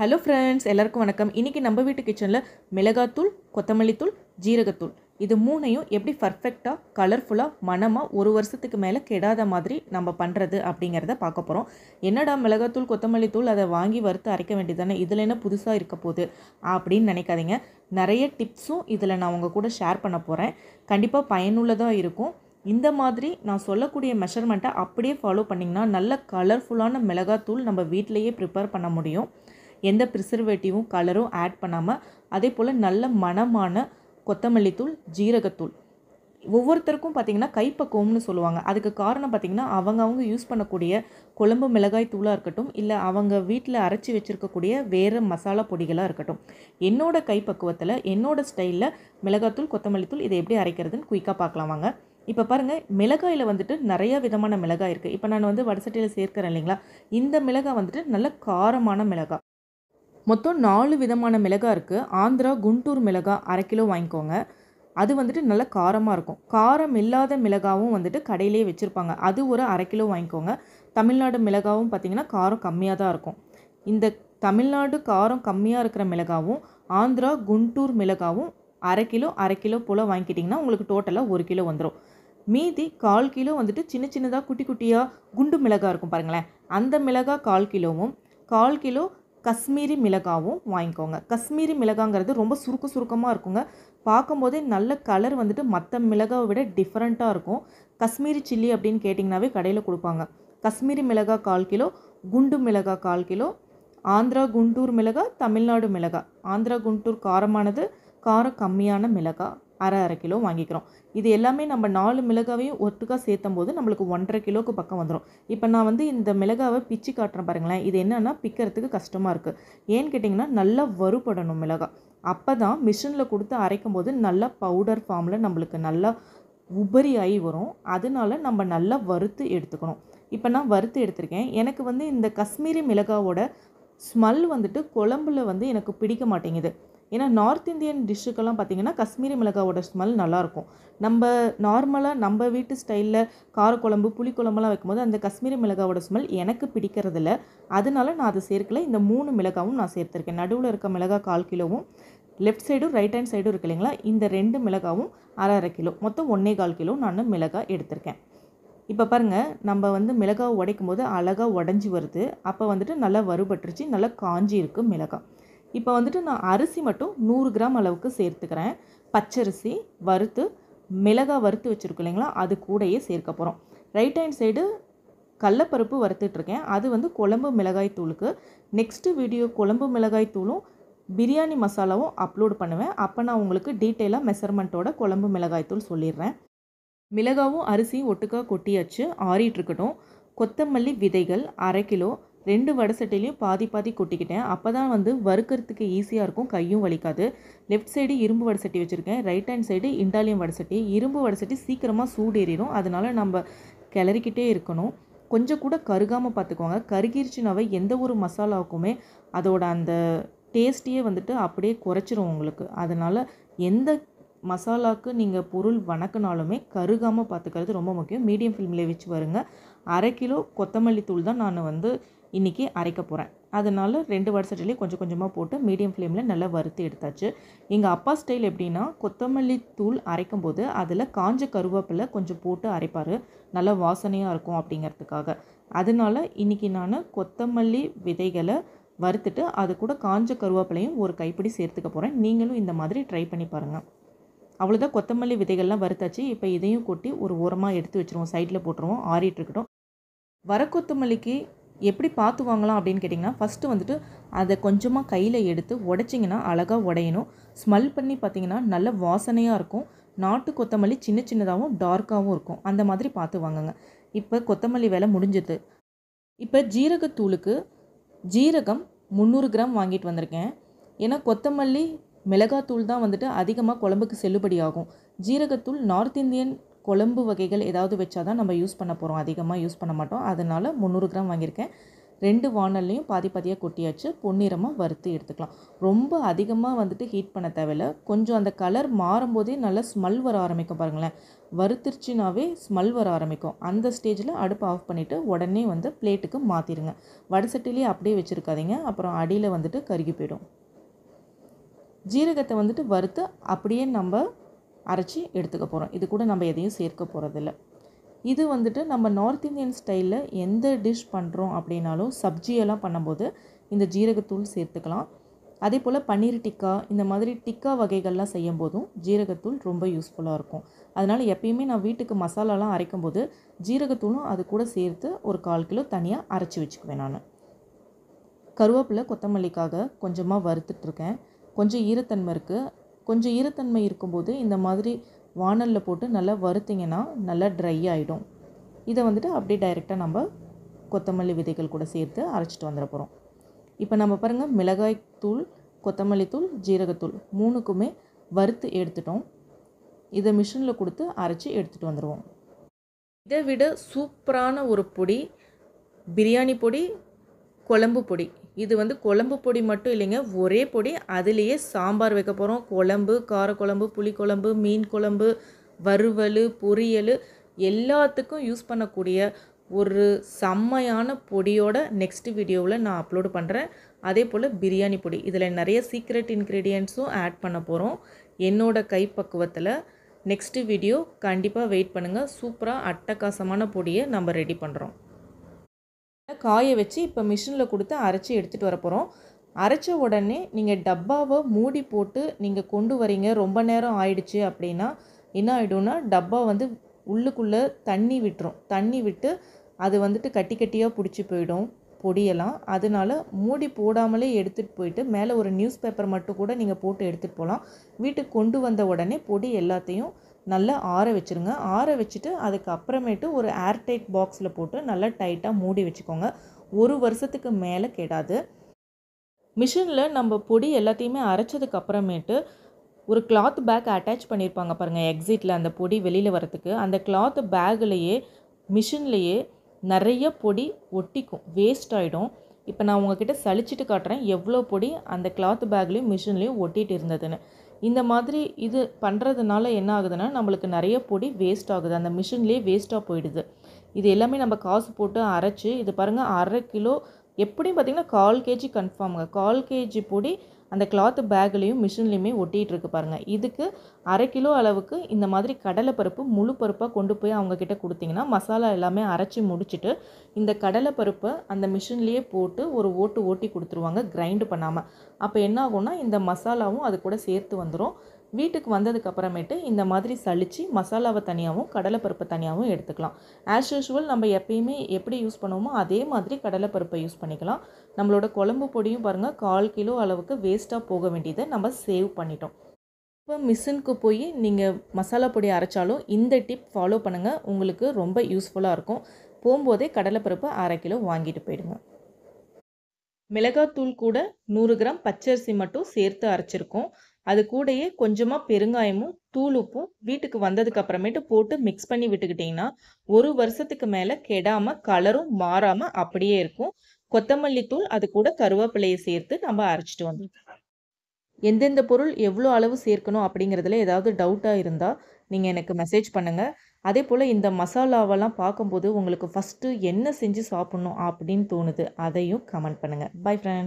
hello friends எல்லாருக்கும் வணக்கம் இன்றைக்கி நம்ம வீட்டு கிச்சனில் மிளகாத்தூள் கொத்தமல்லித்தூள் ஜீரகத்தூள் இது மூணையும் எப்படி பர்ஃபெக்டாக கலர்ஃபுல்லாக மனமாக ஒரு வருஷத்துக்கு மேலே கெடாத மாதிரி நம்ம பண்ணுறது அப்படிங்கிறத பார்க்க போகிறோம் என்னடா மிளகாத்தூள் கொத்தமல்லி தூள் அதை வாங்கி வறுத்து அரைக்க வேண்டியது தானே இதில் என்ன புதுசாக இருக்க போகுது அப்படின்னு நினைக்காதீங்க நிறைய டிப்ஸும் இதில் நான் உங்கள் கூட ஷேர் பண்ண போகிறேன் கண்டிப்பாக பயனுள்ளதாக இருக்கும் இந்த மாதிரி நான் சொல்லக்கூடிய மெஷர்மெண்ட்டை அப்படியே ஃபாலோ பண்ணிங்கன்னா நல்ல கலர்ஃபுல்லான மிளகாத்தூள் நம்ம வீட்டிலையே ப்ரிப்பேர் பண்ண முடியும் எந்த ப்ரிசர்வேட்டிவும் கலரும் ஆட் பண்ணாமல் அதே போல் நல்ல மனமான கொத்தமல்லி தூள் ஜீரகத்தூள் ஒவ்வொருத்தருக்கும் பார்த்திங்கன்னா கைப்பக்குவம்னு சொல்லுவாங்க அதுக்கு காரணம் பார்த்திங்கன்னா அவங்க அவங்க யூஸ் பண்ணக்கூடிய குழம்பு மிளகாய் தூளாக இருக்கட்டும் இல்லை அவங்க வீட்டில் அரைச்சி வச்சுருக்கக்கூடிய வேறு மசாலா பொடிகளாக இருக்கட்டும் என்னோடய கைப்பக்குவத்தில் என்னோடய ஸ்டைலில் மிளகாத்தூள் கொத்தமல்லி தூள் இதை எப்படி அரைக்கிறதுன்னு குயிக்காக பார்க்கலாம் வாங்க இப்போ பாருங்கள் மிளகாயில் வந்துட்டு நிறைய விதமான மிளகாய் இருக்குது இப்போ நான் வந்து வடசட்டியில் சேர்க்குறேன் இல்லைங்களா இந்த மிளகாய் வந்துட்டு நல்ல காரமான மிளகாய் மொத்தம் நாலு விதமான மிளகா இருக்குது ஆந்திரா குண்டூர் மிளகா அரை கிலோ வாங்கிக்கோங்க அது வந்துட்டு நல்ல காரமாக இருக்கும் காரம் இல்லாத மிளகாவும் வந்துட்டு கடையிலே வச்சுருப்பாங்க அது ஒரு அரை கிலோ வாங்கிக்கோங்க தமிழ்நாடு மிளகாவும் பார்த்திங்கன்னா காரம் கம்மியாக தான் இருக்கும் இந்த தமிழ்நாடு காரம் கம்மியாக இருக்கிற மிளகாவும் ஆந்திரா குண்டூர் மிளகாவும் அரை கிலோ அரை கிலோ போல் வாங்கிக்கிட்டிங்கன்னா உங்களுக்கு டோட்டலாக ஒரு கிலோ வந்துடும் மீதி கால் கிலோ வந்துட்டு சின்ன சின்னதாக குட்டி குட்டியாக குண்டு மிளகா இருக்கும் பாருங்களேன் அந்த மிளகா கால் கிலோவும் கால் கிலோ காஷ்மீரி மிளகாவும் வாங்கிக்கோங்க கஷ்மீரி மிளகாங்கிறது ரொம்ப சுருக்க சுருக்கமாக இருக்குங்க பார்க்கும்போதே நல்ல கலர் வந்துட்டு மற்ற மிளகாவை விட டிஃப்ரெண்ட்டாக இருக்கும் காஷ்மீரி சில்லி அப்படின்னு கேட்டிங்கனாவே கடையில் கொடுப்பாங்க காஷ்மீரி மிளகா கால் கிலோ குண்டு மிளகா கால் கிலோ ஆந்திரா குண்டூர் மிளகா தமிழ்நாடு மிளகா ஆந்திரா குண்டூர் காரமானது காரம் கம்மியான மிளகாய் அரை அரை கிலோ வாங்கிக்கிறோம் இது எல்லாமே நம்ம நாலு மிளகாவையும் ஒட்டுக்காக சேர்த்தும் போது நம்மளுக்கு ஒன்றரை கிலோக்கு பக்கம் வந்துடும் இப்போ நான் வந்து இந்த மிளகாவை பிச்சு காட்டுறேன் பாருங்களேன் இது என்னென்னா பிக்கிறதுக்கு கஷ்டமாக இருக்குது ஏன்னு கேட்டிங்கன்னா நல்லா வறுபடணும் மிளகாய் அப்போ தான் மிஷினில் கொடுத்து அரைக்கும் போது நல்லா பவுடர் ஃபார்மில் நம்மளுக்கு நல்லா உபரி ஆகி வரும் அதனால நம்ம நல்லா வறுத்து எடுத்துக்கணும் இப்போ நான் வறுத்து எடுத்திருக்கேன் எனக்கு வந்து இந்த காஷ்மீரி மிளகாவோட ஸ்மெல் வந்துட்டு குழம்புல வந்து எனக்கு பிடிக்க மாட்டேங்குது ஏன்னா நார்த் இந்தியன் டிஷ்ஷுக்கெல்லாம் பார்த்திங்கன்னா காஷ்மீரி மிளகாவோட ஸ்மெல் நல்லாயிருக்கும் நம்ம நார்மலாக நம்ம வீட்டு ஸ்டைலில் காரக்குழம்பு புளிக்குழம்புலாம் வைக்கும்போது அந்த காஷ்மீரி மிளகாவோட ஸ்மெல் எனக்கு பிடிக்கிறதில்ல அதனால நான் அதை சேர்க்கல இந்த மூணு மிளகாவும் நான் சேர்த்துருக்கேன் நடுவில் இருக்க மிளகா கால் கிலோவும் லெஃப்ட் சைடும் ரைட் ஹேண்ட் சைடும் இருக்கு இல்லைங்களா இந்த ரெண்டு மிளகாவும் அரை அரை கிலோ மொத்தம் ஒன்றே கால் கிலோ நான் மிளகாய் எடுத்திருக்கேன் இப்போ பாருங்கள் நம்ம வந்து மிளகாய் உடைக்கும் போது அழகாக உடஞ்சி வருது அப்போ வந்துட்டு நல்லா வறுபட்டுருச்சு நல்லா காஞ்சி இருக்குது மிளகாய் இப்போ வந்துட்டு நான் அரிசி மட்டும் நூறு கிராம் அளவுக்கு சேர்த்துக்கிறேன் பச்சரிசி வறுத்து மிளகாய் வறுத்து வச்சுருக்கோம் இல்லைங்களா அது கூடயே சேர்க்க போகிறோம் ரைட் ஹேண்ட் சைடு கடலப்பருப்பு வறுத்துட்ருக்கேன் அது வந்து குழம்பு மிளகாய் தூளுக்கு நெக்ஸ்ட்டு வீடியோ குழம்பு மிளகாய் தூளும் பிரியாணி மசாலாவும் அப்லோட் பண்ணுவேன் அப்போ நான் உங்களுக்கு டீட்டெயிலாக மெஷர்மெண்ட்டோட குழம்பு மிளகாய் தூள் சொல்லிடுறேன் மிளகாவும் அரிசியும் ஒட்டுக்காக கொட்டியாச்சு ஆறிட்டு இருக்கட்டும் கொத்தமல்லி விதைகள் அரை கிலோ ரெண்டு வடை சட்டையிலையும் பாதி பாதி கொட்டிக்கிட்டேன் அப்போ தான் வந்து வறுக்கிறதுக்கு ஈஸியாக இருக்கும் கையும் வலிக்காது லெஃப்ட் சைடு இரும்பு வடை சட்டி வச்சுருக்கேன் ரைட் ஹேண்ட் சைடு இண்டாலியம் வடை சட்டி இரும்பு வடை சட்டி சீக்கிரமாக சூடேறிடும் அதனால் நம்ம கிளறிக்கிட்டே இருக்கணும் கொஞ்சம் கூட கருகாமல் பார்த்துக்கோங்க கருகிருச்சுனாவே எந்த ஒரு மசாலாவுக்குமே அதோட அந்த டேஸ்டியே வந்துட்டு அப்படியே குறைச்சிரும் உங்களுக்கு அதனால் எந்த மசாலாவுக்கு நீங்கள் பொருள் வணக்கினாலுமே கருகாமல் பார்த்துக்கிறது ரொம்ப முக்கியம் மீடியம் ஃப்ளேமில் வச்சு வருங்க அரை கிலோ கொத்தமல்லி தூள் தான் நான் வந்து இன்றைக்கி அரைக்க போகிறேன் அதனால் ரெண்டு வடை கொஞ்சம் கொஞ்சமாக போட்டு மீடியம் ஃப்ளேமில் நல்லா வறுத்து எடுத்தாச்சு எங்கள் அப்பா ஸ்டைல் எப்படின்னா கொத்தமல்லி தூள் அரைக்கும் போது அதில் காஞ்ச கருவேப்பிலை கொஞ்சம் போட்டு அரைப்பார் நல்லா வாசனையாக இருக்கும் அப்படிங்கிறதுக்காக அதனால் இன்றைக்கி நான் கொத்தமல்லி விதைகளை வறுத்துட்டு அது கூட காஞ்ச கருவேப்பிலையும் ஒரு கைப்பிடி சேர்த்துக்க போகிறேன் நீங்களும் இந்த மாதிரி ட்ரை பண்ணி பாருங்கள் அவ்வளோதான் கொத்தமல்லி விதைகள்லாம் வறுத்தாச்சு இப்போ இதையும் கொட்டி ஒரு ஓரமாக எடுத்து வச்சுருவோம் சைடில் போட்டுருவோம் ஆறிட்டு இருக்கட்டும் வர கொத்தமல்லிக்கு எப்படி பார்த்து வாங்கலாம் அப்படின்னு கேட்டிங்கன்னா ஃபஸ்ட்டு வந்துட்டு அதை கொஞ்சமாக கையில் எடுத்து உடைச்சிங்கன்னா அழகாக உடையணும் ஸ்மெல் பண்ணி பார்த்திங்கன்னா நல்ல வாசனையாக இருக்கும் நாட்டு கொத்தமல்லி சின்ன சின்னதாகவும் டார்க்காகவும் இருக்கும் அந்த மாதிரி பார்த்து வாங்குங்க இப்போ கொத்தமல்லி வேலை முடிஞ்சது இப்போ ஜீரகத்தூளுக்கு ஜீரகம் முந்நூறு கிராம் வாங்கிட்டு வந்திருக்கேன் ஏன்னா கொத்தமல்லி மிளகாத்தூள் தான் வந்துட்டு அதிகமாக குழம்புக்கு செல்லுபடி ஆகும் ஜீரகத்தூள் நார்த் இந்தியன் குழம்பு வகைகள் ஏதாவது வச்சா தான் நம்ம யூஸ் பண்ண போகிறோம் அதிகமாக யூஸ் பண்ண மாட்டோம் அதனால் முந்நூறு கிராம் வாங்கியிருக்கேன் ரெண்டு வானல்லையும் பாதி பாதியாக கொட்டியாச்சு பொன்னிறமாக வறுத்து எடுத்துக்கலாம் ரொம்ப அதிகமாக வந்துட்டு ஹீட் பண்ண தேவையில்ல கொஞ்சம் அந்த கலர் மாறும்போதே நல்லா ஸ்மெல் வர ஆரம்பிக்கும் பாருங்களேன் வறுத்துருச்சுனாவே ஸ்மெல் வர ஆரம்பிக்கும் அந்த ஸ்டேஜில் அடுப்பை ஆஃப் பண்ணிவிட்டு உடனே வந்து பிளேட்டுக்கு மாற்றிடுங்க வடசட்டிலேயே அப்படியே வச்சுருக்காதீங்க அப்புறம் அடியில் வந்துட்டு கருகி போயிடும் ஜீரகத்தை வந்துட்டு வறுத்து அப்படியே நம்ம அரைச்சி எடுத்துக்க போகிறோம் இது கூட நம்ம எதையும் சேர்க்க போகிறதில்ல இது வந்துட்டு நம்ம நார்த் இந்தியன் ஸ்டைலில் எந்த டிஷ் பண்ணுறோம் அப்படின்னாலும் சப்ஜியெல்லாம் பண்ணும்போது இந்த ஜீரகத்தூள் சேர்த்துக்கலாம் அதே போல் பன்னீர் டிக்கா இந்த மாதிரி டிக்கா வகைகள்லாம் செய்யும் போதும் ஜீரகத்தூள் ரொம்ப யூஸ்ஃபுல்லாக இருக்கும் அதனால் எப்பயுமே நான் வீட்டுக்கு மசாலாலாம் அரைக்கும் போது ஜீரகத்தூளும் அது கூட சேர்த்து ஒரு கால் கிலோ தனியாக அரைச்சி வச்சுக்குவேன் நான் கருவேப்பிலை கொத்தமல்லிக்காக கொஞ்சமாக வறுத்துட்ருக்கேன் கொஞ்சம் ஈரத்தன்மை இருக்குது கொஞ்சம் ஈரத்தன்மை இருக்கும்போது இந்த மாதிரி வானலில் போட்டு நல்லா வறுத்திங்கன்னா நல்லா ட்ரை ஆகிடும் இதை வந்துட்டு அப்படியே டைரெக்டாக நம்ம கொத்தமல்லி விதைகள் கூட சேர்த்து அரைச்சிட்டு வந்துட போகிறோம் இப்போ நம்ம பாருங்கள் மிளகாய் தூள் கொத்தமல்லி தூள் ஜீரகத்தூள் மூணுக்குமே வறுத்து எடுத்துட்டோம் இதை மிஷினில் கொடுத்து அரைச்சி எடுத்துகிட்டு வந்துடுவோம் இதை விட சூப்பரான ஒரு பொடி பிரியாணி பொடி குழம்பு பொடி இது வந்து குழம்பு பொடி மட்டும் இல்லைங்க ஒரே பொடி அதுலேயே சாம்பார் வைக்க போகிறோம் குழம்பு காரக்குழம்பு புளிக்குழம்பு மீன் குழம்பு வறுவல் பொரியல் எல்லாத்துக்கும் யூஸ் பண்ணக்கூடிய ஒரு செம்மையான பொடியோட நெக்ஸ்ட் வீடியோவில் நான் அப்லோடு பண்ணுறேன் அதே போல் பிரியாணி பொடி இதில் நிறைய சீக்ரெட் இன்க்ரீடியன்ட்ஸும் ஆட் பண்ண போகிறோம் என்னோடய கைப்பக்குவத்தில் நெக்ஸ்ட்டு வீடியோ கண்டிப்பாக வெயிட் பண்ணுங்கள் சூப்பராக அட்டகாசமான பொடியை நம்ம ரெடி பண்ணுறோம் காய வச்சு இப்போ மிஷினில் கொடுத்து அரைச்சி எடுத்துகிட்டு வர போகிறோம் அரைச்ச உடனே நீங்கள் டப்பாவை மூடி போட்டு நீங்கள் கொண்டு வரீங்க ரொம்ப நேரம் ஆயிடுச்சு அப்படின்னா என்ன ஆகிடும்னா டப்பா வந்து உள்ளுக்குள்ளே தண்ணி விட்டுரும் தண்ணி விட்டு அது வந்துட்டு கட்டி கட்டியாக பிடிச்சி போயிடும் பொடியெல்லாம் அதனால் மூடி போடாமலே எடுத்துகிட்டு போயிட்டு மேலே ஒரு நியூஸ் பேப்பர் மட்டும் கூட நீங்கள் போட்டு எடுத்துகிட்டு போகலாம் வீட்டுக்கு கொண்டு வந்த உடனே பொடி எல்லாத்தையும் நல்லா ஆற வச்சுருங்க ஆற வச்சுட்டு அதுக்கு அப்புறமேட்டு ஒரு ஏர்டைட் பாக்ஸில் போட்டு நல்லா டைட்டாக மூடி வச்சுக்கோங்க ஒரு வருஷத்துக்கு மேலே கெடாது மிஷினில் நம்ம பொடி எல்லாத்தையுமே அரைச்சதுக்கு அப்புறமேட்டு ஒரு கிளாத் பேக் அட்டாச் பண்ணியிருப்பாங்க பாருங்கள் எக்ஸிட்டில் அந்த பொடி வெளியில் வரத்துக்கு அந்த கிளாத் பேக்லேயே மிஷின்லேயே நிறைய பொடி ஒட்டிக்கும் வேஸ்ட் ஆகிடும் இப்போ நான் உங்ககிட்ட சளிச்சிட்டு காட்டுறேன் எவ்வளோ பொடி அந்த கிளாத் பேக்லேயும் மிஷின்லேயும் ஒட்டிகிட்டு இருந்ததுன்னு இந்த மாதிரி இது பண்ணுறதுனால என்ன ஆகுதுன்னா நம்மளுக்கு நிறைய பொடி வேஸ்ட் ஆகுது அந்த மிஷின்லேயே வேஸ்ட்டாக போயிடுது இது எல்லாமே நம்ம காசு போட்டு அரைச்சி இது பாருங்கள் அரை கிலோ எப்படியும் பார்த்திங்கன்னா கால் கேஜி கன்ஃபார்முங்க கால் கேஜி பொடி அந்த கிளாத்து பேக்லேயும் மிஷின்லேயுமே ஒட்டிகிட்ருக்கு பாருங்கள் இதுக்கு அரை கிலோ அளவுக்கு இந்த மாதிரி கடலைப்பருப்பு முழு பருப்பாக கொண்டு போய் அவங்கக்கிட்ட கொடுத்தீங்கன்னா மசாலா எல்லாமே அரைச்சி முடிச்சுட்டு இந்த கடலைப்பருப்பை அந்த மிஷின்லேயே போட்டு ஒரு ஓட்டு ஓட்டி கொடுத்துருவாங்க கிரைண்டு பண்ணாமல் அப்போ என்ன ஆகும்னா இந்த மசாலாவும் அது கூட சேர்த்து வந்துடும் வீட்டுக்கு வந்ததுக்கப்புறமேட்டு இந்த மாதிரி சளிச்சு மசாலாவை தனியாகவும் கடலைப்பருப்பு தனியாகவும் எடுத்துக்கலாம் ஆஸ் யூஷுவல் நம்ம எப்பயுமே எப்படி யூஸ் பண்ணுவோமோ அதே மாதிரி கடலைப்பருப்பை யூஸ் பண்ணிக்கலாம் நம்மளோட குழம்பு பொடியும் பாருங்கள் கால் கிலோ அளவுக்கு வேஸ்ட்டாக போக வேண்டியதை நம்ம சேவ் பண்ணிட்டோம் இப்போ மிஷினுக்கு போய் நீங்கள் மசாலா பொடி அரைச்சாலும் இந்த டிப் ஃபாலோ பண்ணுங்கள் உங்களுக்கு ரொம்ப யூஸ்ஃபுல்லாக இருக்கும் போகும்போதே கடலைப்பருப்பு அரை கிலோ வாங்கிட்டு போயிடுங்க மிளகாத்தூள் கூட நூறு கிராம் பச்சரிசி மட்டும் சேர்த்து அரைச்சிருக்கோம் அது கூடயே கொஞ்சமாக பெருங்காயமும் தூள் உப்பும் வீட்டுக்கு வந்ததுக்கு அப்புறமேட்டு போட்டு மிக்ஸ் பண்ணி விட்டுக்கிட்டிங்கன்னா ஒரு வருஷத்துக்கு மேலே கெடாமல் கலரும் மாறாமல் அப்படியே இருக்கும் கொத்தமல்லி தூள் அது கூட கருவேப்பிலையை சேர்த்து நம்ம அரைச்சிட்டு வந்துருக்கோம் எந்தெந்த பொருள் எவ்வளோ அளவு சேர்க்கணும் அப்படிங்கிறதுல ஏதாவது டவுட்டாக இருந்தால் நீங்கள் எனக்கு மெசேஜ் பண்ணுங்கள் அதே போல் இந்த மசாலாவெல்லாம் பார்க்கும்போது உங்களுக்கு ஃபஸ்ட்டு என்ன செஞ்சு சாப்பிட்ணும் அப்படின்னு தோணுது அதையும் கமெண்ட் பண்ணுங்கள் பை ஃப்ரெண்ட்